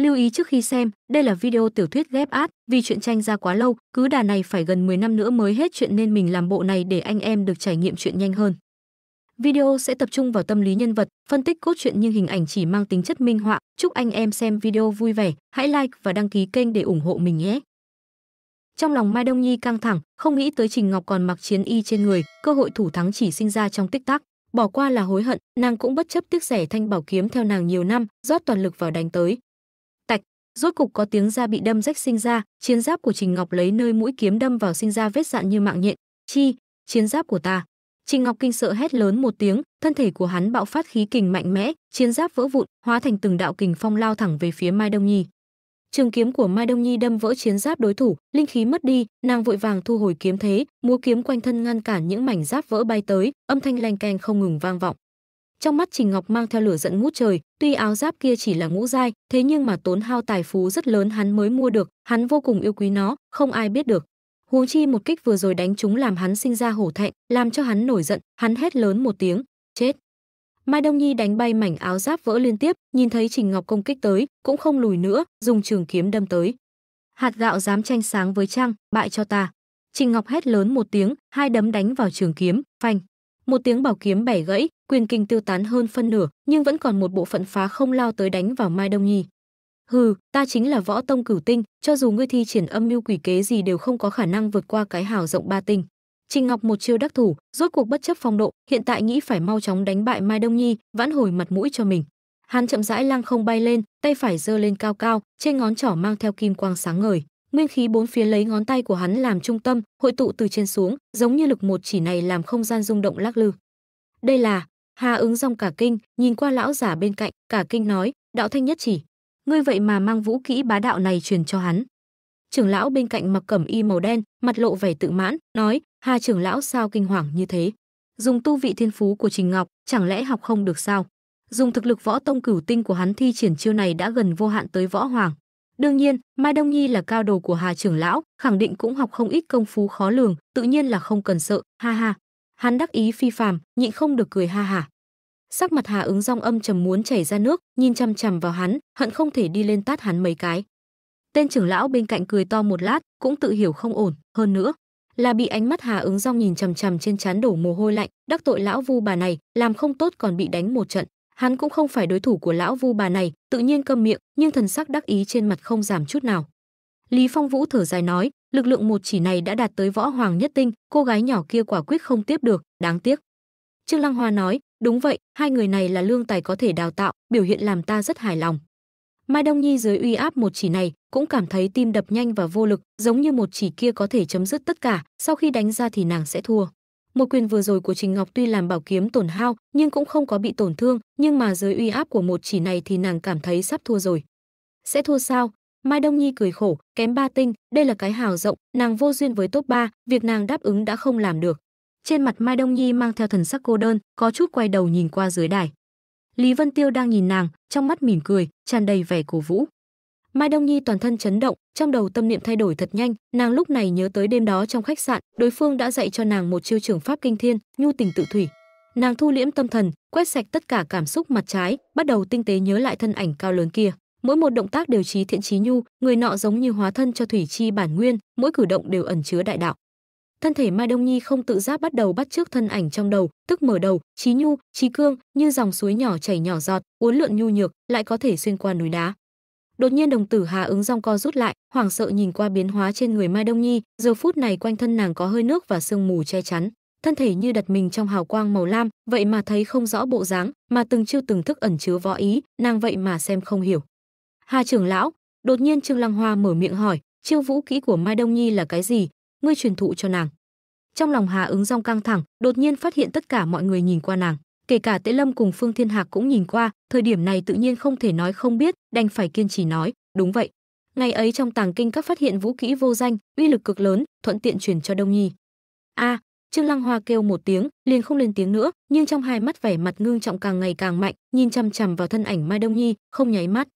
Lưu ý trước khi xem, đây là video tiểu thuyết ghép át, vì chuyện tranh ra quá lâu, cứ đà này phải gần 10 năm nữa mới hết chuyện nên mình làm bộ này để anh em được trải nghiệm chuyện nhanh hơn. Video sẽ tập trung vào tâm lý nhân vật, phân tích cốt truyện nhưng hình ảnh chỉ mang tính chất minh họa. Chúc anh em xem video vui vẻ, hãy like và đăng ký kênh để ủng hộ mình nhé. Trong lòng Mai Đông Nhi căng thẳng, không nghĩ tới Trình Ngọc còn mặc chiến y trên người, cơ hội thủ thắng chỉ sinh ra trong tích tắc. Bỏ qua là hối hận, nàng cũng bất chấp tiếc rẻ thanh bảo kiếm theo nàng nhiều năm, rót toàn lực vào đánh tới, rốt cục có tiếng da bị đâm rách sinh ra chiến giáp của trình ngọc lấy nơi mũi kiếm đâm vào sinh ra vết dạn như mạng nhện chi chiến giáp của ta trình ngọc kinh sợ hét lớn một tiếng thân thể của hắn bạo phát khí kình mạnh mẽ chiến giáp vỡ vụn hóa thành từng đạo kình phong lao thẳng về phía mai đông nhi trường kiếm của mai đông nhi đâm vỡ chiến giáp đối thủ linh khí mất đi nàng vội vàng thu hồi kiếm thế múa kiếm quanh thân ngăn cản những mảnh giáp vỡ bay tới âm thanh lanh canh không ngừng vang vọng trong mắt Trình Ngọc mang theo lửa giận ngút trời, tuy áo giáp kia chỉ là ngũ giai, thế nhưng mà tốn hao tài phú rất lớn hắn mới mua được, hắn vô cùng yêu quý nó, không ai biết được. Huống chi một kích vừa rồi đánh chúng làm hắn sinh ra hổ thẹn, làm cho hắn nổi giận, hắn hét lớn một tiếng, chết. Mai Đông Nhi đánh bay mảnh áo giáp vỡ liên tiếp, nhìn thấy Trình Ngọc công kích tới, cũng không lùi nữa, dùng trường kiếm đâm tới. Hạt gạo dám tranh sáng với trăng, bại cho ta. Trình Ngọc hét lớn một tiếng, hai đấm đánh vào trường kiếm, phanh. Một tiếng bảo kiếm bẻ gãy, quyền kình tiêu tán hơn phân nửa nhưng vẫn còn một bộ phận phá không lao tới đánh vào mai đông nhi hừ ta chính là võ tông cửu tinh cho dù ngươi thi triển âm mưu quỷ kế gì đều không có khả năng vượt qua cái hào rộng ba tinh trình ngọc một chiêu đắc thủ rốt cuộc bất chấp phong độ hiện tại nghĩ phải mau chóng đánh bại mai đông nhi vãn hồi mặt mũi cho mình hắn chậm rãi lăng không bay lên tay phải giơ lên cao cao trên ngón trỏ mang theo kim quang sáng ngời nguyên khí bốn phía lấy ngón tay của hắn làm trung tâm hội tụ từ trên xuống giống như lực một chỉ này làm không gian rung động lắc lư đây là Hà ứng dòng cả kinh, nhìn qua lão giả bên cạnh, cả kinh nói, đạo thanh nhất chỉ. Ngươi vậy mà mang vũ kỹ bá đạo này truyền cho hắn. Trưởng lão bên cạnh mặc cẩm y màu đen, mặt lộ vẻ tự mãn, nói, Hà trưởng lão sao kinh hoàng như thế. Dùng tu vị thiên phú của Trình Ngọc, chẳng lẽ học không được sao? Dùng thực lực võ tông cửu tinh của hắn thi triển chiêu này đã gần vô hạn tới võ hoàng. Đương nhiên, Mai Đông Nhi là cao đồ của Hà trưởng lão, khẳng định cũng học không ít công phu khó lường, tự nhiên là không cần sợ, ha ha hắn đắc ý phi phàm, nhịn không được cười ha hả. Sắc mặt Hà ứng rong âm trầm muốn chảy ra nước, nhìn chằm chằm vào hắn, hận không thể đi lên tát hắn mấy cái. Tên trưởng lão bên cạnh cười to một lát, cũng tự hiểu không ổn, hơn nữa, là bị ánh mắt Hà ứng rong nhìn chằm chằm trên trán đổ mồ hôi lạnh, đắc tội lão Vu bà này, làm không tốt còn bị đánh một trận. Hắn cũng không phải đối thủ của lão Vu bà này, tự nhiên câm miệng, nhưng thần sắc đắc ý trên mặt không giảm chút nào. Lý Phong Vũ thở dài nói, lực lượng một chỉ này đã đạt tới võ hoàng nhất tinh, cô gái nhỏ kia quả quyết không tiếp được, đáng tiếc. Trương Lăng Hoa nói, đúng vậy, hai người này là lương tài có thể đào tạo, biểu hiện làm ta rất hài lòng. Mai Đông Nhi dưới uy áp một chỉ này cũng cảm thấy tim đập nhanh và vô lực, giống như một chỉ kia có thể chấm dứt tất cả, sau khi đánh ra thì nàng sẽ thua. Một quyền vừa rồi của Trình Ngọc tuy làm bảo kiếm tổn hao, nhưng cũng không có bị tổn thương, nhưng mà dưới uy áp của một chỉ này thì nàng cảm thấy sắp thua rồi. Sẽ thua sao, Mai Đông Nhi cười khổ, kém ba tinh, đây là cái hào rộng, nàng vô duyên với top 3, việc nàng đáp ứng đã không làm được. Trên mặt Mai Đông Nhi mang theo thần sắc cô đơn, có chút quay đầu nhìn qua dưới đài. Lý Vân Tiêu đang nhìn nàng, trong mắt mỉm cười, tràn đầy vẻ cổ vũ. Mai Đông Nhi toàn thân chấn động, trong đầu tâm niệm thay đổi thật nhanh, nàng lúc này nhớ tới đêm đó trong khách sạn, đối phương đã dạy cho nàng một chiêu trưởng pháp kinh thiên, nhu tình tự thủy. Nàng thu liễm tâm thần, quét sạch tất cả cảm xúc mặt trái, bắt đầu tinh tế nhớ lại thân ảnh cao lớn kia mỗi một động tác đều trí thiện trí nhu người nọ giống như hóa thân cho thủy chi bản nguyên mỗi cử động đều ẩn chứa đại đạo thân thể mai đông nhi không tự giác bắt đầu bắt trước thân ảnh trong đầu tức mở đầu trí nhu trí cương như dòng suối nhỏ chảy nhỏ giọt uốn lượn nhu nhược lại có thể xuyên qua núi đá đột nhiên đồng tử hà ứng rong co rút lại hoảng sợ nhìn qua biến hóa trên người mai đông nhi giờ phút này quanh thân nàng có hơi nước và sương mù che chắn thân thể như đặt mình trong hào quang màu lam vậy mà thấy không rõ bộ dáng mà từng chiêu từng thức ẩn chứa võ ý nàng vậy mà xem không hiểu Hà trưởng lão, đột nhiên Trương Lăng Hoa mở miệng hỏi, chiêu vũ kỹ của Mai Đông Nhi là cái gì, ngươi truyền thụ cho nàng. Trong lòng Hà ứng rong căng thẳng, đột nhiên phát hiện tất cả mọi người nhìn qua nàng, kể cả Tế Lâm cùng Phương Thiên Hạc cũng nhìn qua, thời điểm này tự nhiên không thể nói không biết, đành phải kiên trì nói, đúng vậy. Ngày ấy trong tàng kinh các phát hiện vũ kỹ vô danh, uy lực cực lớn, thuận tiện truyền cho Đông Nhi. A, Trương Lăng Hoa kêu một tiếng, liền không lên tiếng nữa, nhưng trong hai mắt vẻ mặt ngưng trọng càng ngày càng mạnh, nhìn chăm chằm vào thân ảnh Mai Đông Nhi, không nháy mắt.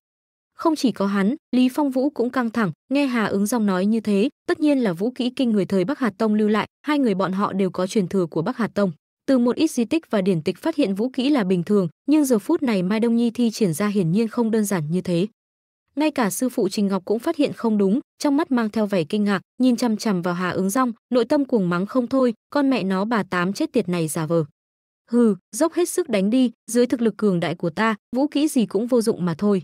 Không chỉ có hắn, Lý Phong Vũ cũng căng thẳng, nghe Hà ứng dòng nói như thế, tất nhiên là vũ kỹ kinh người thời Bắc Hà Tông lưu lại, hai người bọn họ đều có truyền thừa của Bắc Hà Tông. Từ một ít di tích và điển tịch phát hiện vũ kỹ là bình thường, nhưng giờ phút này Mai Đông Nhi thi triển ra hiển nhiên không đơn giản như thế. Ngay cả sư phụ Trình Ngọc cũng phát hiện không đúng, trong mắt mang theo vẻ kinh ngạc, nhìn chằm chằm vào Hà ứng rong, nội tâm cuồng mắng không thôi, con mẹ nó bà tám chết tiệt này giả vờ. Hừ, dốc hết sức đánh đi, dưới thực lực cường đại của ta, vũ kỹ gì cũng vô dụng mà thôi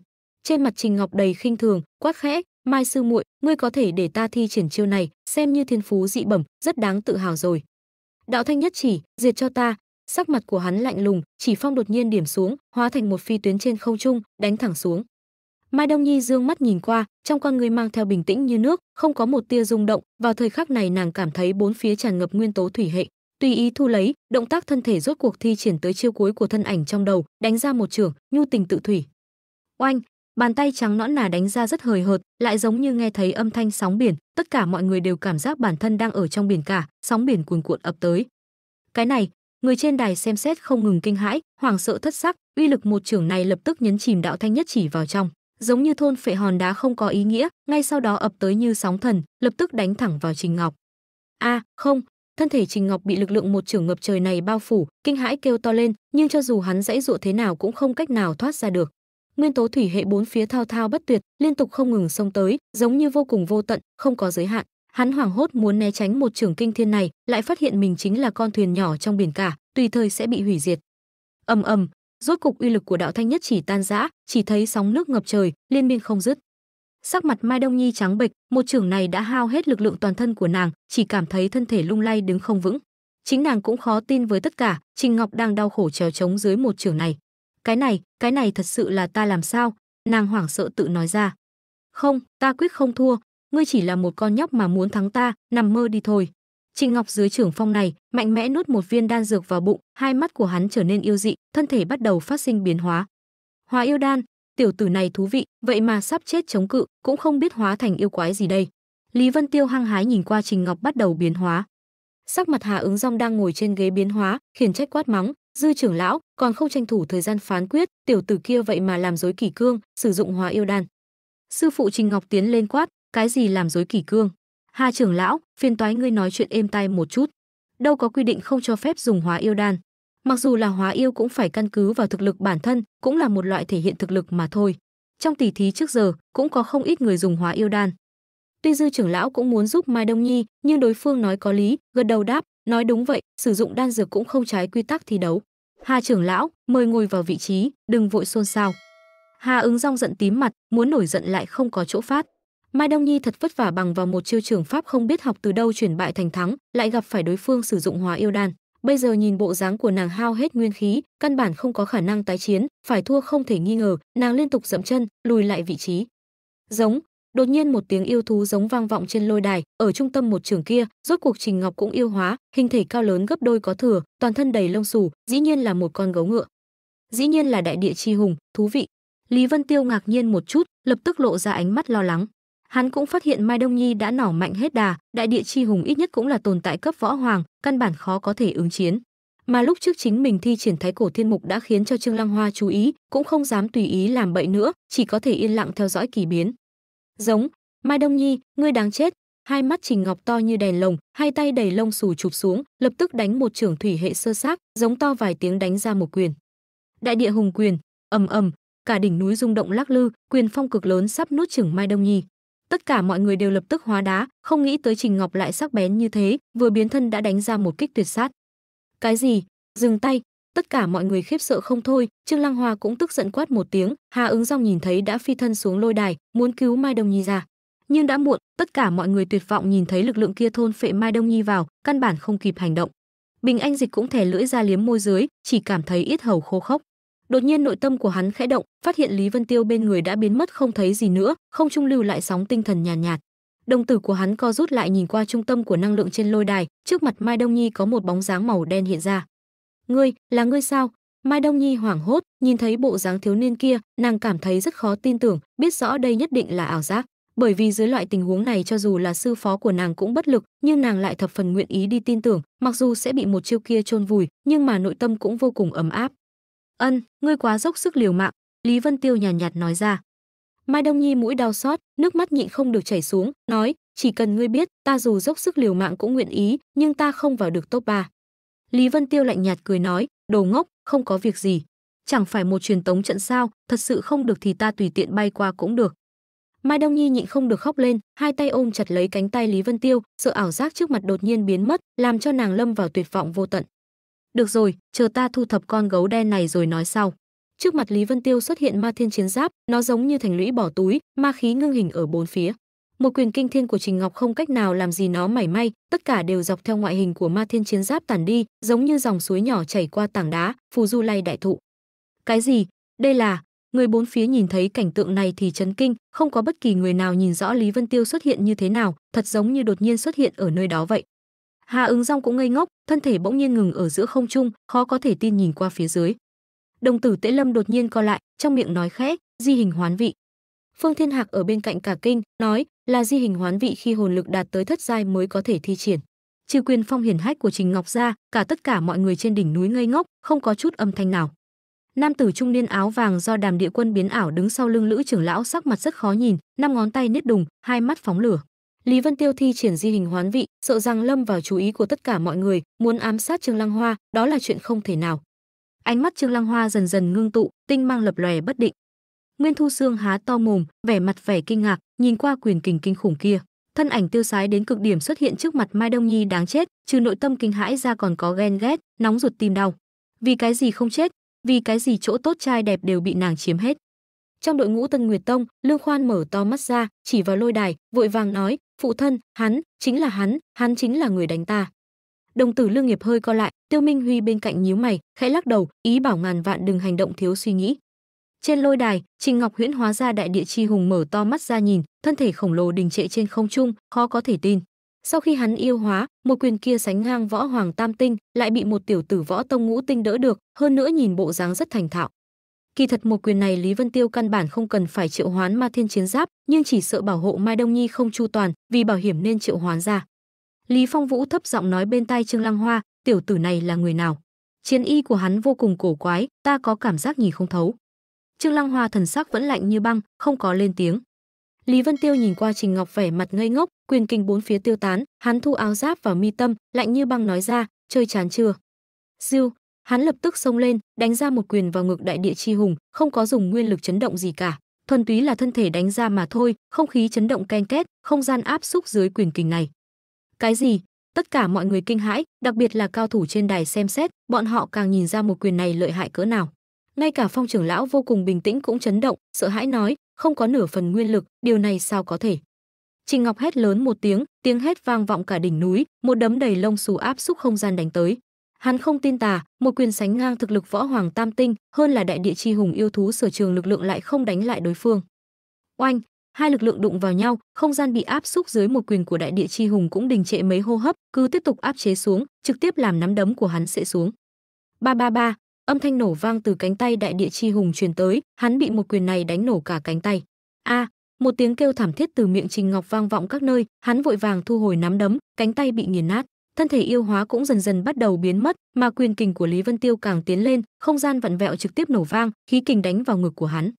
trên mặt trình ngọc đầy khinh thường quát khẽ mai sư muội ngươi có thể để ta thi triển chiêu này xem như thiên phú dị bẩm rất đáng tự hào rồi đạo thanh nhất chỉ diệt cho ta sắc mặt của hắn lạnh lùng chỉ phong đột nhiên điểm xuống hóa thành một phi tuyến trên không trung đánh thẳng xuống mai đông nhi dương mắt nhìn qua trong con người mang theo bình tĩnh như nước không có một tia rung động vào thời khắc này nàng cảm thấy bốn phía tràn ngập nguyên tố thủy hệ tùy ý thu lấy động tác thân thể rốt cuộc thi triển tới chiêu cuối của thân ảnh trong đầu đánh ra một trường nhu tình tự thủy oanh Bàn tay trắng nõn nà đánh ra rất hời hợt, lại giống như nghe thấy âm thanh sóng biển, tất cả mọi người đều cảm giác bản thân đang ở trong biển cả, sóng biển cuồn cuộn ập tới. Cái này, người trên đài xem xét không ngừng kinh hãi, hoảng sợ thất sắc, uy lực một trưởng này lập tức nhấn chìm đạo thanh nhất chỉ vào trong, giống như thôn phệ hòn đá không có ý nghĩa, ngay sau đó ập tới như sóng thần, lập tức đánh thẳng vào Trình Ngọc. A, à, không, thân thể Trình Ngọc bị lực lượng một trưởng ngập trời này bao phủ, kinh hãi kêu to lên, nhưng cho dù hắn dãy dụa thế nào cũng không cách nào thoát ra được nguyên tố thủy hệ bốn phía thao thao bất tuyệt, liên tục không ngừng xông tới, giống như vô cùng vô tận, không có giới hạn. Hắn hoảng hốt muốn né tránh một trường kinh thiên này, lại phát hiện mình chính là con thuyền nhỏ trong biển cả, tùy thời sẽ bị hủy diệt. Ầm ầm, rốt cục uy lực của đạo thanh nhất chỉ tan rã, chỉ thấy sóng nước ngập trời, liên miên không dứt. Sắc mặt Mai Đông Nhi trắng bệch, một trường này đã hao hết lực lượng toàn thân của nàng, chỉ cảm thấy thân thể lung lay đứng không vững. Chính nàng cũng khó tin với tất cả, Trình Ngọc đang đau khổ trèo trống dưới một trường này cái này, cái này thật sự là ta làm sao? Nàng hoảng sợ tự nói ra. Không, ta quyết không thua, ngươi chỉ là một con nhóc mà muốn thắng ta, nằm mơ đi thôi. Trịnh Ngọc dưới trưởng phong này, mạnh mẽ nuốt một viên đan dược vào bụng, hai mắt của hắn trở nên yêu dị, thân thể bắt đầu phát sinh biến hóa. Hóa yêu đan, tiểu tử này thú vị, vậy mà sắp chết chống cự, cũng không biết hóa thành yêu quái gì đây. Lý Vân Tiêu hăng hái nhìn qua Trình Ngọc bắt đầu biến hóa. Sắc mặt Hà ứng rong đang ngồi trên ghế biến hóa, khiển trách quát mắng, dư trưởng lão còn không tranh thủ thời gian phán quyết tiểu tử kia vậy mà làm dối kỷ cương sử dụng hóa yêu đan sư phụ trình ngọc tiến lên quát cái gì làm dối kỷ cương hà trưởng lão phiền toái ngươi nói chuyện êm tai một chút đâu có quy định không cho phép dùng hóa yêu đan mặc dù là hóa yêu cũng phải căn cứ vào thực lực bản thân cũng là một loại thể hiện thực lực mà thôi trong tỷ thí trước giờ cũng có không ít người dùng hóa yêu đan tuy dư trưởng lão cũng muốn giúp mai đông nhi nhưng đối phương nói có lý gật đầu đáp Nói đúng vậy, sử dụng đan dược cũng không trái quy tắc thi đấu. Hà trưởng lão, mời ngồi vào vị trí, đừng vội xôn xao. Hà ứng rong giận tím mặt, muốn nổi giận lại không có chỗ phát. Mai Đông Nhi thật vất vả bằng vào một chiêu trưởng pháp không biết học từ đâu chuyển bại thành thắng, lại gặp phải đối phương sử dụng hóa yêu đan. Bây giờ nhìn bộ dáng của nàng hao hết nguyên khí, căn bản không có khả năng tái chiến, phải thua không thể nghi ngờ, nàng liên tục dậm chân, lùi lại vị trí. Giống, đột nhiên một tiếng yêu thú giống vang vọng trên lôi đài ở trung tâm một trường kia rốt cuộc trình ngọc cũng yêu hóa hình thể cao lớn gấp đôi có thừa toàn thân đầy lông xù dĩ nhiên là một con gấu ngựa dĩ nhiên là đại địa chi hùng thú vị lý vân tiêu ngạc nhiên một chút lập tức lộ ra ánh mắt lo lắng hắn cũng phát hiện mai đông nhi đã nỏ mạnh hết đà đại địa chi hùng ít nhất cũng là tồn tại cấp võ hoàng căn bản khó có thể ứng chiến mà lúc trước chính mình thi triển thái cổ thiên mục đã khiến cho trương lăng hoa chú ý cũng không dám tùy ý làm bậy nữa chỉ có thể yên lặng theo dõi kỳ biến giống mai đông nhi ngươi đáng chết hai mắt trình ngọc to như đèn lồng hai tay đầy lông xù chụp xuống lập tức đánh một trưởng thủy hệ sơ sát giống to vài tiếng đánh ra một quyền đại địa hùng quyền ầm ầm cả đỉnh núi rung động lắc lư quyền phong cực lớn sắp nuốt chửng mai đông nhi tất cả mọi người đều lập tức hóa đá không nghĩ tới trình ngọc lại sắc bén như thế vừa biến thân đã đánh ra một kích tuyệt sát cái gì dừng tay tất cả mọi người khiếp sợ không thôi trương lăng hoa cũng tức giận quát một tiếng hà ứng dòng nhìn thấy đã phi thân xuống lôi đài muốn cứu mai đông nhi ra nhưng đã muộn tất cả mọi người tuyệt vọng nhìn thấy lực lượng kia thôn phệ mai đông nhi vào căn bản không kịp hành động bình anh dịch cũng thè lưỡi ra liếm môi dưới chỉ cảm thấy ít hầu khô khốc đột nhiên nội tâm của hắn khẽ động phát hiện lý vân tiêu bên người đã biến mất không thấy gì nữa không trung lưu lại sóng tinh thần nhàn nhạt, nhạt đồng tử của hắn co rút lại nhìn qua trung tâm của năng lượng trên lôi đài trước mặt mai đông nhi có một bóng dáng màu đen hiện ra Ngươi, là ngươi sao? Mai Đông Nhi hoảng hốt, nhìn thấy bộ dáng thiếu niên kia, nàng cảm thấy rất khó tin tưởng, biết rõ đây nhất định là ảo giác. Bởi vì dưới loại tình huống này cho dù là sư phó của nàng cũng bất lực, nhưng nàng lại thập phần nguyện ý đi tin tưởng, mặc dù sẽ bị một chiêu kia chôn vùi, nhưng mà nội tâm cũng vô cùng ấm áp. "Ân, ngươi quá dốc sức liều mạng." Lý Vân Tiêu nhàn nhạt, nhạt nói ra. Mai Đông Nhi mũi đau xót, nước mắt nhịn không được chảy xuống, nói, "Chỉ cần ngươi biết, ta dù dốc sức liều mạng cũng nguyện ý, nhưng ta không vào được top 3." Lý Vân Tiêu lạnh nhạt cười nói, đồ ngốc, không có việc gì. Chẳng phải một truyền tống trận sao, thật sự không được thì ta tùy tiện bay qua cũng được. Mai Đông Nhi nhịn không được khóc lên, hai tay ôm chặt lấy cánh tay Lý Vân Tiêu, sợ ảo giác trước mặt đột nhiên biến mất, làm cho nàng lâm vào tuyệt vọng vô tận. Được rồi, chờ ta thu thập con gấu đen này rồi nói sau. Trước mặt Lý Vân Tiêu xuất hiện ma thiên chiến giáp, nó giống như thành lũy bỏ túi, ma khí ngưng hình ở bốn phía một quyền kinh thiên của Trình Ngọc không cách nào làm gì nó mảy may, tất cả đều dọc theo ngoại hình của Ma Thiên Chiến Giáp tản đi, giống như dòng suối nhỏ chảy qua tảng đá, phù du lay đại thụ. Cái gì? Đây là? Người bốn phía nhìn thấy cảnh tượng này thì chấn kinh, không có bất kỳ người nào nhìn rõ Lý Vân Tiêu xuất hiện như thế nào, thật giống như đột nhiên xuất hiện ở nơi đó vậy. Hà Ứng Dung cũng ngây ngốc, thân thể bỗng nhiên ngừng ở giữa không trung, khó có thể tin nhìn qua phía dưới. Đồng tử Tế Lâm đột nhiên co lại, trong miệng nói khẽ, di hình hoán vị. Phương Thiên Hạc ở bên cạnh cả kinh, nói, là di hình hoán vị khi hồn lực đạt tới thất giai mới có thể thi triển. Trừ quyền phong hiển hách của Trình Ngọc ra, cả tất cả mọi người trên đỉnh núi ngây ngốc, không có chút âm thanh nào. Nam tử trung niên áo vàng do Đàm Địa Quân biến ảo đứng sau lưng Lữ trưởng lão sắc mặt rất khó nhìn, năm ngón tay nết đùng, hai mắt phóng lửa. Lý Vân Tiêu thi triển di hình hoán vị, sợ rằng lâm vào chú ý của tất cả mọi người, muốn ám sát Trương Lăng Hoa, đó là chuyện không thể nào. Ánh mắt Trương Lăng Hoa dần dần ngưng tụ, tinh mang lập lòe bất định. Nguyên Thu Sương há to mồm, vẻ mặt vẻ kinh ngạc, nhìn qua quyền kình kinh khủng kia thân ảnh tiêu sái đến cực điểm xuất hiện trước mặt mai đông nhi đáng chết trừ nội tâm kinh hãi ra còn có ghen ghét nóng ruột tim đau vì cái gì không chết vì cái gì chỗ tốt trai đẹp đều bị nàng chiếm hết trong đội ngũ tân nguyệt tông lương khoan mở to mắt ra chỉ vào lôi đài vội vàng nói phụ thân hắn chính là hắn hắn chính là người đánh ta đồng tử lương nghiệp hơi co lại tiêu minh huy bên cạnh nhíu mày khẽ lắc đầu ý bảo ngàn vạn đừng hành động thiếu suy nghĩ trên lôi đài, Trình Ngọc Huyễn hóa ra đại địa chi hùng mở to mắt ra nhìn, thân thể khổng lồ đình trệ trên không trung, khó có thể tin. Sau khi hắn yêu hóa, một quyền kia sánh ngang võ hoàng tam tinh, lại bị một tiểu tử võ tông ngũ tinh đỡ được, hơn nữa nhìn bộ dáng rất thành thạo. Kỳ thật một quyền này Lý Vân Tiêu căn bản không cần phải triệu hoán ma thiên chiến giáp, nhưng chỉ sợ bảo hộ Mai Đông Nhi không chu toàn, vì bảo hiểm nên triệu hoán ra. Lý Phong Vũ thấp giọng nói bên tai Trương Lăng Hoa, tiểu tử này là người nào? Chiến y của hắn vô cùng cổ quái, ta có cảm giác nhìn không thấu. Trương Lăng Hoa thần sắc vẫn lạnh như băng, không có lên tiếng. Lý Vân Tiêu nhìn qua Trình Ngọc vẻ mặt ngây ngốc, quyền kinh bốn phía tiêu tán, hắn thu áo giáp vào mi tâm, lạnh như băng nói ra, chơi chán chưa? Diêu, hắn lập tức xông lên, đánh ra một quyền vào ngực đại địa chi hùng, không có dùng nguyên lực chấn động gì cả, thuần túy là thân thể đánh ra mà thôi, không khí chấn động ken két, không gian áp xúc dưới quyền kình này. Cái gì? Tất cả mọi người kinh hãi, đặc biệt là cao thủ trên đài xem xét, bọn họ càng nhìn ra một quyền này lợi hại cỡ nào ngay cả phong trưởng lão vô cùng bình tĩnh cũng chấn động sợ hãi nói không có nửa phần nguyên lực điều này sao có thể trình ngọc hét lớn một tiếng tiếng hét vang vọng cả đỉnh núi một đấm đầy lông xù áp xúc không gian đánh tới hắn không tin tà một quyền sánh ngang thực lực võ hoàng tam tinh hơn là đại địa chi hùng yêu thú sở trường lực lượng lại không đánh lại đối phương oanh hai lực lượng đụng vào nhau không gian bị áp xúc dưới một quyền của đại địa chi hùng cũng đình trệ mấy hô hấp cứ tiếp tục áp chế xuống trực tiếp làm nắm đấm của hắn sẽ xuống ba ba ba âm thanh nổ vang từ cánh tay đại địa chi hùng truyền tới, hắn bị một quyền này đánh nổ cả cánh tay. A, một tiếng kêu thảm thiết từ miệng Trình Ngọc vang vọng các nơi, hắn vội vàng thu hồi nắm đấm, cánh tay bị nghiền nát, thân thể yêu hóa cũng dần dần bắt đầu biến mất, mà quyền kình của Lý Vân Tiêu càng tiến lên, không gian vặn vẹo trực tiếp nổ vang, khí kình đánh vào ngực của hắn.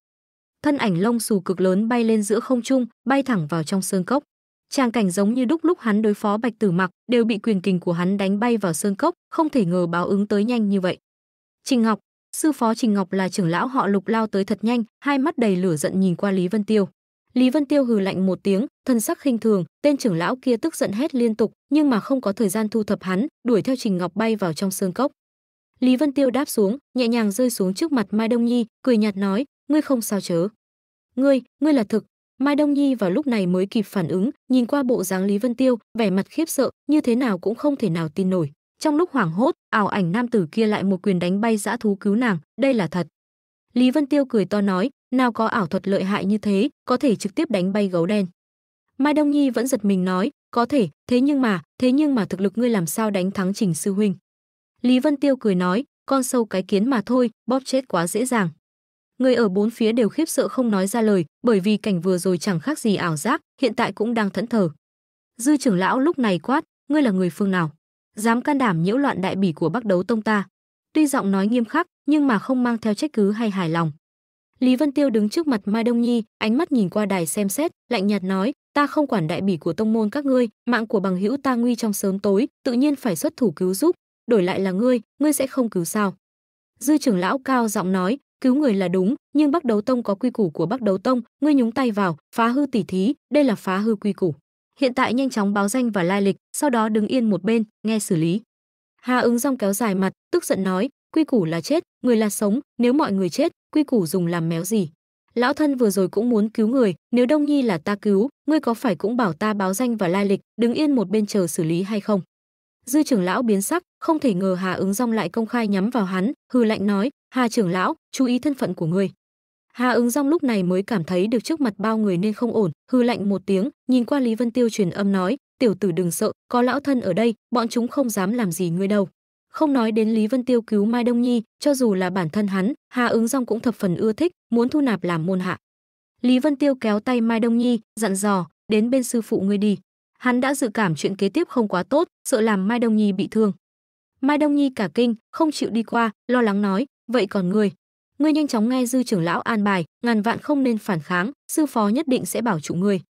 Thân ảnh lông xù cực lớn bay lên giữa không trung, bay thẳng vào trong sơn cốc. Tràng cảnh giống như đúc lúc hắn đối phó Bạch Tử Mặc, đều bị quyền kình của hắn đánh bay vào sơn cốc, không thể ngờ báo ứng tới nhanh như vậy. Trình Ngọc, sư phó Trình Ngọc là trưởng lão họ Lục lao tới thật nhanh, hai mắt đầy lửa giận nhìn qua Lý Vân Tiêu. Lý Vân Tiêu hừ lạnh một tiếng, thân sắc khinh thường, tên trưởng lão kia tức giận hét liên tục, nhưng mà không có thời gian thu thập hắn, đuổi theo Trình Ngọc bay vào trong sương cốc. Lý Vân Tiêu đáp xuống, nhẹ nhàng rơi xuống trước mặt Mai Đông Nhi, cười nhạt nói, ngươi không sao chớ. Ngươi, ngươi là thực. Mai Đông Nhi vào lúc này mới kịp phản ứng, nhìn qua bộ dáng Lý Vân Tiêu, vẻ mặt khiếp sợ, như thế nào cũng không thể nào tin nổi. Trong lúc hoảng hốt, ảo ảnh nam tử kia lại một quyền đánh bay dã thú cứu nàng, đây là thật. Lý Vân Tiêu cười to nói, nào có ảo thuật lợi hại như thế, có thể trực tiếp đánh bay gấu đen. Mai Đông Nhi vẫn giật mình nói, có thể, thế nhưng mà, thế nhưng mà thực lực ngươi làm sao đánh thắng Trình sư huynh? Lý Vân Tiêu cười nói, con sâu cái kiến mà thôi, bóp chết quá dễ dàng. Người ở bốn phía đều khiếp sợ không nói ra lời, bởi vì cảnh vừa rồi chẳng khác gì ảo giác, hiện tại cũng đang thẫn thờ. Dư trưởng lão lúc này quát, ngươi là người phương nào? dám can đảm nhiễu loạn đại bỉ của Bắc Đấu tông ta. Tuy giọng nói nghiêm khắc, nhưng mà không mang theo trách cứ hay hài lòng. Lý Vân Tiêu đứng trước mặt Mai Đông Nhi, ánh mắt nhìn qua đài xem xét, lạnh nhạt nói, ta không quản đại bỉ của tông môn các ngươi, mạng của bằng hữu ta nguy trong sớm tối, tự nhiên phải xuất thủ cứu giúp, đổi lại là ngươi, ngươi sẽ không cứu sao? Dư trưởng lão cao giọng nói, cứu người là đúng, nhưng Bắc Đấu Tông có quy củ của Bắc Đấu Tông, ngươi nhúng tay vào, phá hư tỉ thí, đây là phá hư quy củ hiện tại nhanh chóng báo danh và lai lịch sau đó đứng yên một bên nghe xử lý hà ứng rong kéo dài mặt tức giận nói quy củ là chết người là sống nếu mọi người chết quy củ dùng làm méo gì lão thân vừa rồi cũng muốn cứu người nếu đông nhi là ta cứu ngươi có phải cũng bảo ta báo danh và lai lịch đứng yên một bên chờ xử lý hay không dư trưởng lão biến sắc không thể ngờ hà ứng rong lại công khai nhắm vào hắn hư lạnh nói hà trưởng lão chú ý thân phận của ngươi Hà ứng Dung lúc này mới cảm thấy được trước mặt bao người nên không ổn, hư lạnh một tiếng, nhìn qua Lý Vân Tiêu truyền âm nói, "Tiểu tử đừng sợ, có lão thân ở đây, bọn chúng không dám làm gì ngươi đâu." Không nói đến Lý Vân Tiêu cứu Mai Đông Nhi, cho dù là bản thân hắn, Hà ứng Dung cũng thập phần ưa thích, muốn thu nạp làm môn hạ. Lý Vân Tiêu kéo tay Mai Đông Nhi, dặn dò, "Đến bên sư phụ ngươi đi." Hắn đã dự cảm chuyện kế tiếp không quá tốt, sợ làm Mai Đông Nhi bị thương. Mai Đông Nhi cả kinh, không chịu đi qua, lo lắng nói, "Vậy còn ngươi, ngươi nhanh chóng nghe dư trưởng lão an bài ngàn vạn không nên phản kháng sư phó nhất định sẽ bảo trụ ngươi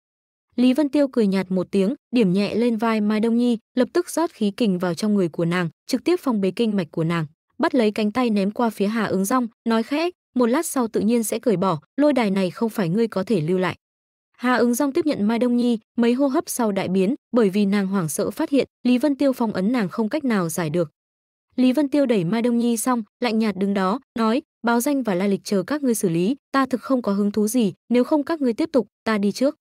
lý vân tiêu cười nhạt một tiếng điểm nhẹ lên vai mai đông nhi lập tức rót khí kình vào trong người của nàng trực tiếp phong bế kinh mạch của nàng bắt lấy cánh tay ném qua phía hà ứng rong nói khẽ một lát sau tự nhiên sẽ cởi bỏ lôi đài này không phải ngươi có thể lưu lại hà ứng rong tiếp nhận mai đông nhi mấy hô hấp sau đại biến bởi vì nàng hoảng sợ phát hiện lý vân tiêu phong ấn nàng không cách nào giải được Lý Vân Tiêu đẩy Mai Đông Nhi xong, lạnh nhạt đứng đó, nói, báo danh và la lịch chờ các ngươi xử lý, ta thực không có hứng thú gì, nếu không các ngươi tiếp tục, ta đi trước.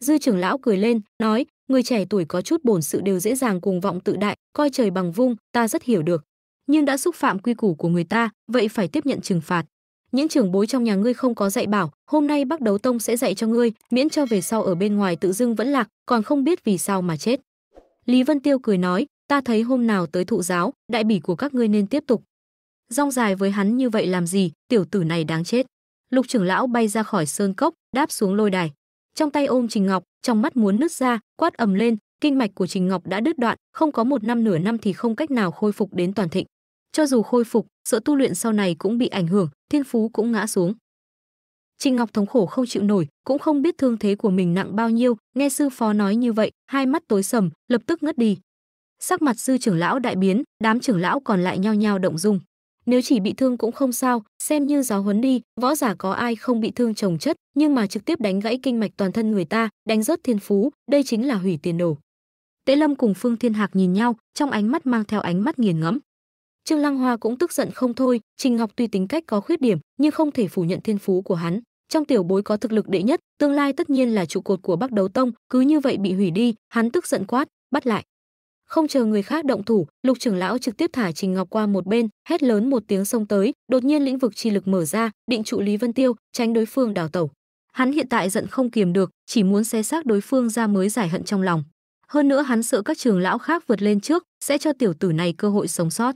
Dư trưởng lão cười lên, nói, người trẻ tuổi có chút bổn sự đều dễ dàng cuồng vọng tự đại, coi trời bằng vung, ta rất hiểu được. Nhưng đã xúc phạm quy củ của người ta, vậy phải tiếp nhận trừng phạt. Những trưởng bối trong nhà ngươi không có dạy bảo, hôm nay bác Đấu Tông sẽ dạy cho ngươi, miễn cho về sau ở bên ngoài tự dưng vẫn lạc, còn không biết vì sao mà chết. Lý Vân Tiêu cười nói, ta thấy hôm nào tới thụ giáo, đại bỉ của các ngươi nên tiếp tục. Rong dài với hắn như vậy làm gì, tiểu tử này đáng chết. Lục trưởng lão bay ra khỏi sơn cốc, đáp xuống lôi đài. Trong tay ôm Trình Ngọc, trong mắt muốn nứt ra, quát ầm lên, kinh mạch của Trình Ngọc đã đứt đoạn, không có một năm nửa năm thì không cách nào khôi phục đến toàn thịnh. Cho dù khôi phục, sợ tu luyện sau này cũng bị ảnh hưởng, thiên phú cũng ngã xuống. Trình Ngọc thống khổ không chịu nổi, cũng không biết thương thế của mình nặng bao nhiêu, nghe sư phó nói như vậy, hai mắt tối sầm, lập tức ngất đi sắc mặt sư trưởng lão đại biến đám trưởng lão còn lại nhao nhao động dung nếu chỉ bị thương cũng không sao xem như giáo huấn đi võ giả có ai không bị thương trồng chất nhưng mà trực tiếp đánh gãy kinh mạch toàn thân người ta đánh rớt thiên phú đây chính là hủy tiền đồ tễ lâm cùng phương thiên hạc nhìn nhau trong ánh mắt mang theo ánh mắt nghiền ngẫm trương lăng hoa cũng tức giận không thôi trình ngọc tuy tính cách có khuyết điểm nhưng không thể phủ nhận thiên phú của hắn trong tiểu bối có thực lực đệ nhất tương lai tất nhiên là trụ cột của bắc đấu tông cứ như vậy bị hủy đi hắn tức giận quát bắt lại không chờ người khác động thủ lục trưởng lão trực tiếp thả trình ngọc qua một bên hét lớn một tiếng xông tới đột nhiên lĩnh vực chi lực mở ra định trụ lý vân tiêu tránh đối phương đào tẩu hắn hiện tại giận không kiềm được chỉ muốn xé xác đối phương ra mới giải hận trong lòng hơn nữa hắn sợ các trường lão khác vượt lên trước sẽ cho tiểu tử này cơ hội sống sót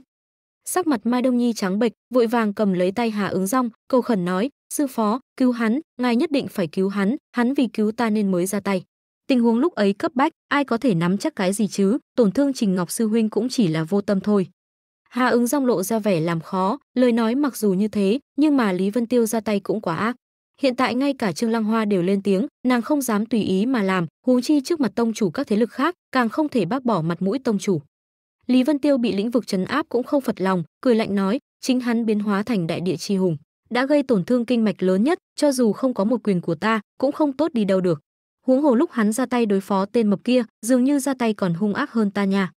sắc mặt mai đông nhi trắng bệch vội vàng cầm lấy tay hà ứng rong cầu khẩn nói sư phó cứu hắn ngài nhất định phải cứu hắn hắn vì cứu ta nên mới ra tay Tình huống lúc ấy cấp bách, ai có thể nắm chắc cái gì chứ, tổn thương Trình Ngọc Sư Huynh cũng chỉ là vô tâm thôi. Hà ứng rong lộ ra vẻ làm khó, lời nói mặc dù như thế, nhưng mà Lý Vân Tiêu ra tay cũng quá ác. Hiện tại ngay cả Trương Lăng Hoa đều lên tiếng, nàng không dám tùy ý mà làm, huống chi trước mặt tông chủ các thế lực khác, càng không thể bác bỏ mặt mũi tông chủ. Lý Vân Tiêu bị lĩnh vực trấn áp cũng không phật lòng, cười lạnh nói, chính hắn biến hóa thành đại địa chi hùng, đã gây tổn thương kinh mạch lớn nhất, cho dù không có một quyền của ta, cũng không tốt đi đâu được huống hồ lúc hắn ra tay đối phó tên mập kia dường như ra tay còn hung ác hơn ta nha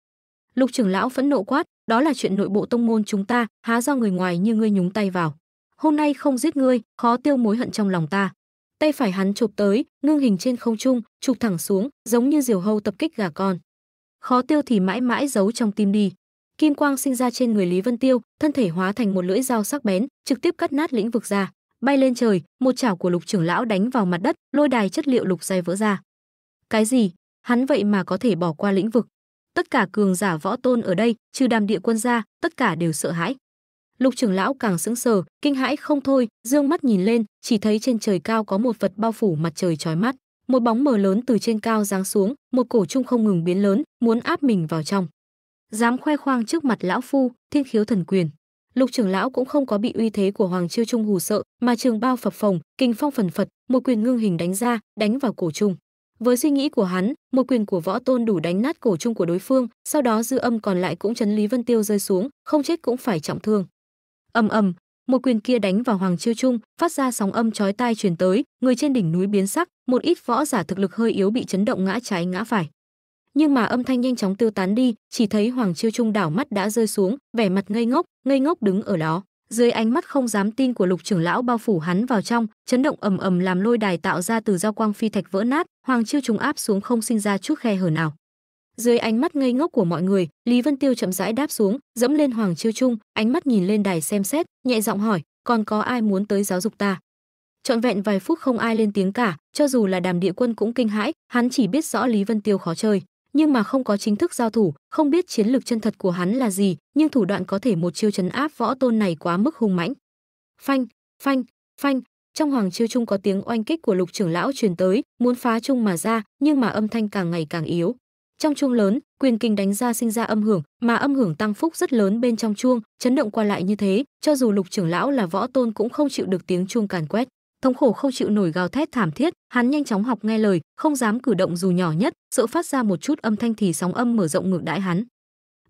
lục trưởng lão phẫn nộ quát đó là chuyện nội bộ tông môn chúng ta há do người ngoài như ngươi nhúng tay vào hôm nay không giết ngươi khó tiêu mối hận trong lòng ta tay phải hắn chụp tới ngưng hình trên không trung chụp thẳng xuống giống như diều hâu tập kích gà con khó tiêu thì mãi mãi giấu trong tim đi kim quang sinh ra trên người lý vân tiêu thân thể hóa thành một lưỡi dao sắc bén trực tiếp cắt nát lĩnh vực ra bay lên trời một chảo của lục trưởng lão đánh vào mặt đất lôi đài chất liệu lục dày vỡ ra cái gì hắn vậy mà có thể bỏ qua lĩnh vực tất cả cường giả võ tôn ở đây trừ đàm địa quân ra tất cả đều sợ hãi lục trưởng lão càng sững sờ kinh hãi không thôi dương mắt nhìn lên chỉ thấy trên trời cao có một vật bao phủ mặt trời chói mắt một bóng mờ lớn từ trên cao giáng xuống một cổ trung không ngừng biến lớn muốn áp mình vào trong dám khoe khoang trước mặt lão phu thiên khiếu thần quyền lục trưởng lão cũng không có bị uy thế của hoàng chiêu trung hù sợ mà trường bao phập phồng kinh phong phần phật một quyền ngưng hình đánh ra đánh vào cổ trung với suy nghĩ của hắn một quyền của võ tôn đủ đánh nát cổ trung của đối phương sau đó dư âm còn lại cũng chấn lý vân tiêu rơi xuống không chết cũng phải trọng thương ầm ầm một quyền kia đánh vào hoàng chiêu trung phát ra sóng âm chói tai truyền tới người trên đỉnh núi biến sắc một ít võ giả thực lực hơi yếu bị chấn động ngã trái ngã phải nhưng mà âm thanh nhanh chóng tiêu tán đi chỉ thấy hoàng chiêu trung đảo mắt đã rơi xuống vẻ mặt ngây ngốc ngây ngốc đứng ở đó dưới ánh mắt không dám tin của lục trưởng lão bao phủ hắn vào trong chấn động ầm ầm làm lôi đài tạo ra từ dao quang phi thạch vỡ nát hoàng chiêu trung áp xuống không sinh ra chút khe hở nào dưới ánh mắt ngây ngốc của mọi người lý vân tiêu chậm rãi đáp xuống dẫm lên hoàng chiêu trung ánh mắt nhìn lên đài xem xét nhẹ giọng hỏi còn có ai muốn tới giáo dục ta trọn vẹn vài phút không ai lên tiếng cả cho dù là đàm địa quân cũng kinh hãi hắn chỉ biết rõ lý vân tiêu khó chơi nhưng mà không có chính thức giao thủ, không biết chiến lược chân thật của hắn là gì, nhưng thủ đoạn có thể một chiêu chấn áp võ tôn này quá mức hung mãnh. Phanh, phanh, phanh, trong hoàng chiêu trung có tiếng oanh kích của Lục trưởng lão truyền tới, muốn phá trung mà ra, nhưng mà âm thanh càng ngày càng yếu. Trong chuông lớn, quyền kinh đánh ra sinh ra âm hưởng, mà âm hưởng tăng phúc rất lớn bên trong chuông, chấn động qua lại như thế, cho dù Lục trưởng lão là võ tôn cũng không chịu được tiếng chuông càn quét thống khổ không chịu nổi gào thét thảm thiết hắn nhanh chóng học nghe lời không dám cử động dù nhỏ nhất sợ phát ra một chút âm thanh thì sóng âm mở rộng ngược đãi hắn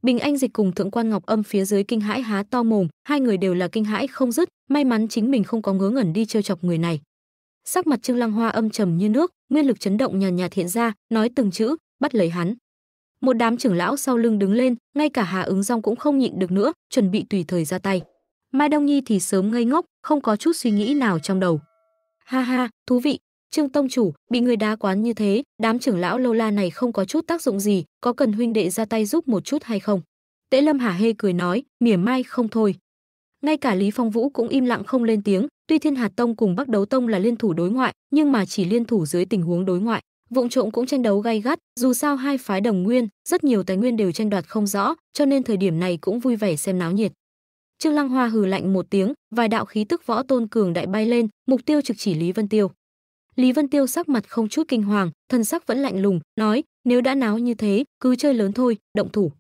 bình anh dịch cùng thượng quan ngọc âm phía dưới kinh hãi há to mồm hai người đều là kinh hãi không dứt may mắn chính mình không có ngớ ngẩn đi trêu chọc người này sắc mặt trương lăng hoa âm trầm như nước nguyên lực chấn động nhàn nhạt hiện ra nói từng chữ bắt lấy hắn một đám trưởng lão sau lưng đứng lên ngay cả hà ứng rong cũng không nhịn được nữa chuẩn bị tùy thời ra tay mai đông nhi thì sớm ngây ngốc không có chút suy nghĩ nào trong đầu Ha ha, thú vị, Trương Tông Chủ, bị người đá quán như thế, đám trưởng lão lâu la này không có chút tác dụng gì, có cần huynh đệ ra tay giúp một chút hay không? Tế Lâm Hà hê cười nói, mỉa mai không thôi. Ngay cả Lý Phong Vũ cũng im lặng không lên tiếng, tuy Thiên Hạt Tông cùng Bắc Đấu Tông là liên thủ đối ngoại, nhưng mà chỉ liên thủ dưới tình huống đối ngoại. Vụng trộm cũng tranh đấu gay gắt, dù sao hai phái đồng nguyên, rất nhiều tài nguyên đều tranh đoạt không rõ, cho nên thời điểm này cũng vui vẻ xem náo nhiệt. Trương Lăng Hoa hừ lạnh một tiếng, vài đạo khí tức võ tôn cường đại bay lên, mục tiêu trực chỉ Lý Vân Tiêu. Lý Vân Tiêu sắc mặt không chút kinh hoàng, thân sắc vẫn lạnh lùng, nói, nếu đã náo như thế, cứ chơi lớn thôi, động thủ.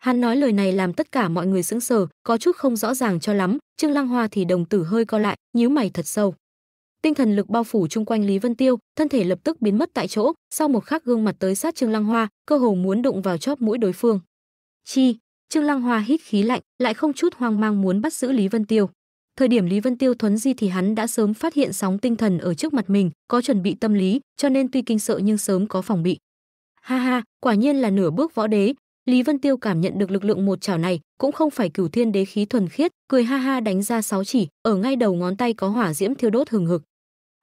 Hắn nói lời này làm tất cả mọi người sững sờ, có chút không rõ ràng cho lắm, Trương Lăng Hoa thì đồng tử hơi co lại, nhíu mày thật sâu. Tinh thần lực bao phủ chung quanh Lý Vân Tiêu, thân thể lập tức biến mất tại chỗ, sau một khắc gương mặt tới sát Trương Lăng Hoa, cơ hồ muốn đụng vào chóp mũi đối phương. Chi, Trương Lăng Hoa hít khí lạnh, lại không chút hoang mang muốn bắt giữ Lý Vân Tiêu. Thời điểm Lý Vân Tiêu thuấn di thì hắn đã sớm phát hiện sóng tinh thần ở trước mặt mình, có chuẩn bị tâm lý, cho nên tuy kinh sợ nhưng sớm có phòng bị. Ha ha, quả nhiên là nửa bước võ đế, Lý Vân Tiêu cảm nhận được lực lượng một chảo này, cũng không phải cửu thiên đế khí thuần khiết, cười ha ha đánh ra sáu chỉ, ở ngay đầu ngón tay có hỏa diễm thiêu đốt hừng hực.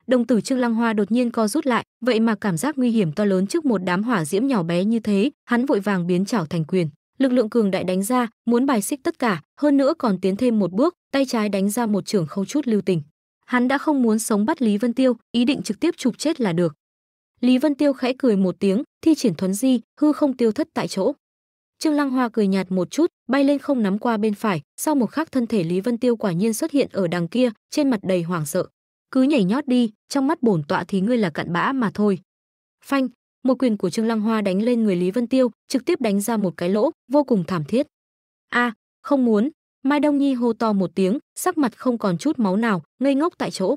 Đồng tử Trương Lăng Hoa đột nhiên co rút lại, vậy mà cảm giác nguy hiểm to lớn trước một đám hỏa diễm nhỏ bé như thế, hắn vội vàng biến chảo thành quyền lực lượng cường đại đánh ra, muốn bài xích tất cả, hơn nữa còn tiến thêm một bước, tay trái đánh ra một trường không chút lưu tình. Hắn đã không muốn sống bắt Lý Vân Tiêu, ý định trực tiếp chụp chết là được. Lý Vân Tiêu khẽ cười một tiếng, thi triển thuấn di, hư không tiêu thất tại chỗ. Trương Lăng Hoa cười nhạt một chút, bay lên không nắm qua bên phải, sau một khắc thân thể Lý Vân Tiêu quả nhiên xuất hiện ở đằng kia, trên mặt đầy hoảng sợ. Cứ nhảy nhót đi, trong mắt bổn tọa thì ngươi là cặn bã mà thôi. Phanh, một quyền của Trương Lăng Hoa đánh lên người Lý Vân Tiêu, trực tiếp đánh ra một cái lỗ, vô cùng thảm thiết. A, không muốn, Mai Đông Nhi hô to một tiếng, sắc mặt không còn chút máu nào, ngây ngốc tại chỗ.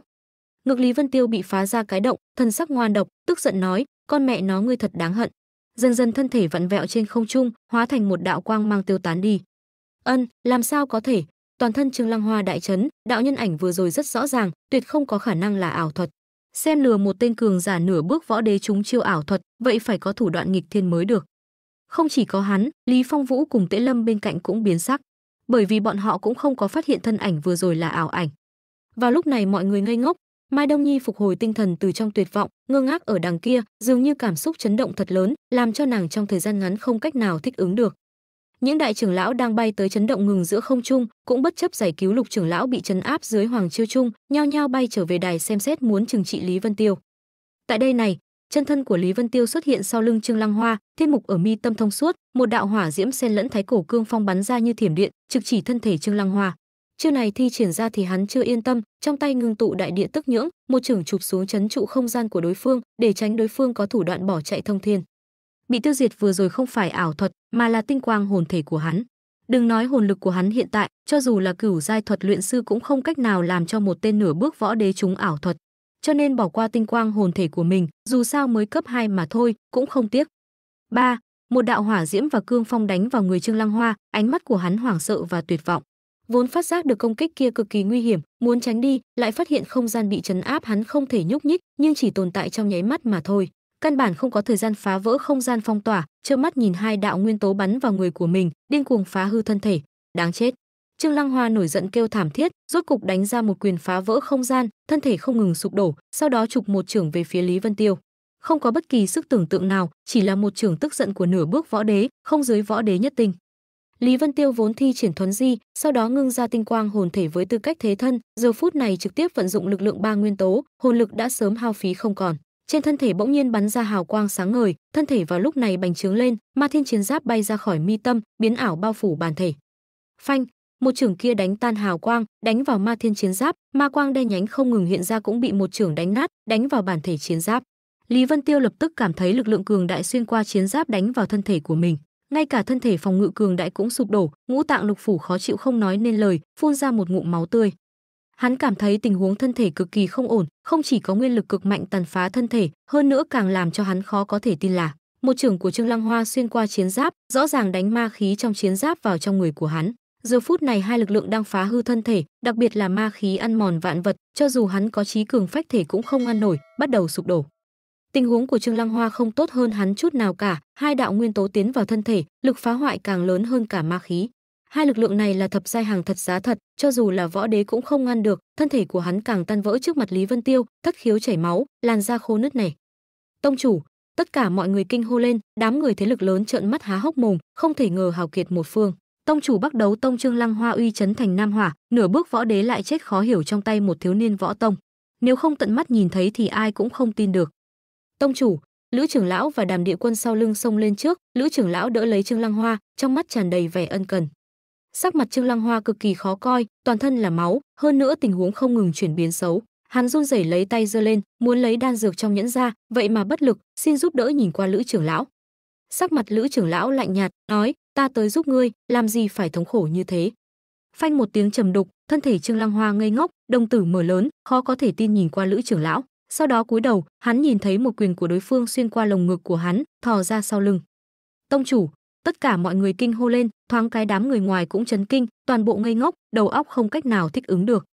Ngược Lý Vân Tiêu bị phá ra cái động, thân sắc ngoan độc, tức giận nói, con mẹ nó ngươi thật đáng hận. Dần dần thân thể vặn vẹo trên không trung, hóa thành một đạo quang mang tiêu tán đi. Ân, làm sao có thể? Toàn thân Trương Lăng Hoa đại chấn, đạo nhân ảnh vừa rồi rất rõ ràng, tuyệt không có khả năng là ảo thuật. Xem lừa một tên cường giả nửa bước võ đế chúng chiêu ảo thuật, vậy phải có thủ đoạn nghịch thiên mới được. Không chỉ có hắn, Lý Phong Vũ cùng Tễ Lâm bên cạnh cũng biến sắc, bởi vì bọn họ cũng không có phát hiện thân ảnh vừa rồi là ảo ảnh. Vào lúc này mọi người ngây ngốc, Mai Đông Nhi phục hồi tinh thần từ trong tuyệt vọng, ngơ ngác ở đằng kia, dường như cảm xúc chấn động thật lớn, làm cho nàng trong thời gian ngắn không cách nào thích ứng được những đại trưởng lão đang bay tới chấn động ngừng giữa không trung cũng bất chấp giải cứu lục trưởng lão bị chấn áp dưới hoàng chiêu trung nhao nhao bay trở về đài xem xét muốn trừng trị lý vân tiêu tại đây này chân thân của lý vân tiêu xuất hiện sau lưng trương lăng hoa thiên mục ở mi tâm thông suốt một đạo hỏa diễm xen lẫn thái cổ cương phong bắn ra như thiểm điện trực chỉ thân thể trương lăng hoa chiêu này thi triển ra thì hắn chưa yên tâm trong tay ngưng tụ đại địa tức nhưỡng một trưởng chụp xuống chấn trụ không gian của đối phương để tránh đối phương có thủ đoạn bỏ chạy thông thiên bị tiêu diệt vừa rồi không phải ảo thuật mà là tinh quang hồn thể của hắn đừng nói hồn lực của hắn hiện tại cho dù là cửu giai thuật luyện sư cũng không cách nào làm cho một tên nửa bước võ đế chúng ảo thuật cho nên bỏ qua tinh quang hồn thể của mình dù sao mới cấp 2 mà thôi cũng không tiếc ba một đạo hỏa diễm và cương phong đánh vào người trương lăng hoa ánh mắt của hắn hoảng sợ và tuyệt vọng vốn phát giác được công kích kia cực kỳ nguy hiểm muốn tránh đi lại phát hiện không gian bị chấn áp hắn không thể nhúc nhích nhưng chỉ tồn tại trong nháy mắt mà thôi căn bản không có thời gian phá vỡ không gian phong tỏa trơ mắt nhìn hai đạo nguyên tố bắn vào người của mình điên cuồng phá hư thân thể đáng chết trương lăng hoa nổi giận kêu thảm thiết rốt cục đánh ra một quyền phá vỡ không gian thân thể không ngừng sụp đổ sau đó chụp một trưởng về phía lý vân tiêu không có bất kỳ sức tưởng tượng nào chỉ là một trưởng tức giận của nửa bước võ đế không dưới võ đế nhất tinh Lý Vân Tiêu vốn thi triển thuấn di, sau đó ngưng ra tinh quang hồn thể với tư cách thế thân, giờ phút này trực tiếp vận dụng lực lượng ba nguyên tố, hồn lực đã sớm hao phí không còn trên thân thể bỗng nhiên bắn ra hào quang sáng ngời thân thể vào lúc này bành trướng lên ma thiên chiến giáp bay ra khỏi mi tâm biến ảo bao phủ bản thể phanh một trưởng kia đánh tan hào quang đánh vào ma thiên chiến giáp ma quang đen nhánh không ngừng hiện ra cũng bị một trưởng đánh nát đánh vào bản thể chiến giáp lý vân tiêu lập tức cảm thấy lực lượng cường đại xuyên qua chiến giáp đánh vào thân thể của mình ngay cả thân thể phòng ngự cường đại cũng sụp đổ ngũ tạng lục phủ khó chịu không nói nên lời phun ra một ngụm máu tươi Hắn cảm thấy tình huống thân thể cực kỳ không ổn, không chỉ có nguyên lực cực mạnh tàn phá thân thể, hơn nữa càng làm cho hắn khó có thể tin là một trưởng của Trương Lăng Hoa xuyên qua chiến giáp, rõ ràng đánh ma khí trong chiến giáp vào trong người của hắn. Giờ phút này hai lực lượng đang phá hư thân thể, đặc biệt là ma khí ăn mòn vạn vật, cho dù hắn có trí cường phách thể cũng không ăn nổi, bắt đầu sụp đổ. Tình huống của Trương Lăng Hoa không tốt hơn hắn chút nào cả, hai đạo nguyên tố tiến vào thân thể, lực phá hoại càng lớn hơn cả ma khí. Hai lực lượng này là thập giai hàng thật giá thật, cho dù là võ đế cũng không ngăn được, thân thể của hắn càng tan vỡ trước mặt Lý Vân Tiêu, thất khiếu chảy máu, làn da khô nứt nẻ. Tông chủ, tất cả mọi người kinh hô lên, đám người thế lực lớn trợn mắt há hốc mồm, không thể ngờ hào kiệt một phương. Tông chủ bắt Đấu Tông Trương Lăng Hoa uy chấn thành Nam Hỏa, nửa bước võ đế lại chết khó hiểu trong tay một thiếu niên võ tông. Nếu không tận mắt nhìn thấy thì ai cũng không tin được. Tông chủ, Lữ trưởng lão và Đàm Địa Quân sau lưng xông lên trước, Lữ trưởng lão đỡ lấy Trương Lăng Hoa, trong mắt tràn đầy vẻ ân cần. Sắc mặt Trương Lăng Hoa cực kỳ khó coi, toàn thân là máu, hơn nữa tình huống không ngừng chuyển biến xấu. Hắn run rẩy lấy tay giơ lên, muốn lấy đan dược trong nhẫn ra, vậy mà bất lực, xin giúp đỡ nhìn qua Lữ trưởng lão. Sắc mặt Lữ trưởng lão lạnh nhạt, nói: "Ta tới giúp ngươi, làm gì phải thống khổ như thế?" Phanh một tiếng trầm đục, thân thể Trương Lăng Hoa ngây ngốc, đồng tử mở lớn, khó có thể tin nhìn qua Lữ trưởng lão. Sau đó cúi đầu, hắn nhìn thấy một quyền của đối phương xuyên qua lồng ngực của hắn, thò ra sau lưng. "Tông chủ, tất cả mọi người kinh hô lên thoáng cái đám người ngoài cũng chấn kinh toàn bộ ngây ngốc đầu óc không cách nào thích ứng được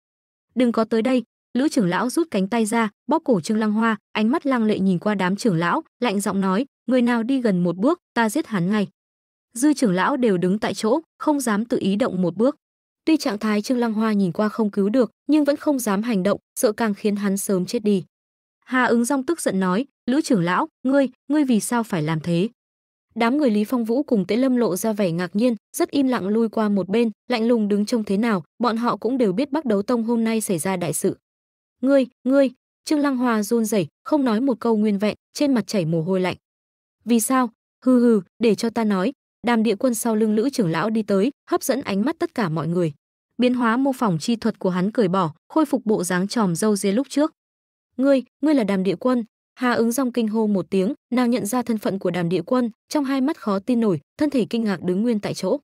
đừng có tới đây lữ trưởng lão rút cánh tay ra bóp cổ trương lăng hoa ánh mắt lăng lệ nhìn qua đám trưởng lão lạnh giọng nói người nào đi gần một bước ta giết hắn ngay dư trưởng lão đều đứng tại chỗ không dám tự ý động một bước tuy trạng thái trương lăng hoa nhìn qua không cứu được nhưng vẫn không dám hành động sợ càng khiến hắn sớm chết đi hà ứng rong tức giận nói lữ trưởng lão ngươi ngươi vì sao phải làm thế Đám người Lý Phong Vũ cùng Tế Lâm lộ ra vẻ ngạc nhiên, rất im lặng lui qua một bên, lạnh lùng đứng trông thế nào, bọn họ cũng đều biết Bắc Đấu Tông hôm nay xảy ra đại sự. "Ngươi, ngươi!" Trương Lăng Hoa run rẩy, không nói một câu nguyên vẹn, trên mặt chảy mồ hôi lạnh. "Vì sao? Hừ hừ, để cho ta nói." Đàm Địa Quân sau lưng Lữ trưởng lão đi tới, hấp dẫn ánh mắt tất cả mọi người. Biến hóa mô phỏng chi thuật của hắn cởi bỏ, khôi phục bộ dáng tròm râu dê lúc trước. "Ngươi, ngươi là Đàm Địa Quân, Hà ứng dòng kinh hô một tiếng, nàng nhận ra thân phận của đàm địa quân, trong hai mắt khó tin nổi, thân thể kinh ngạc đứng nguyên tại chỗ.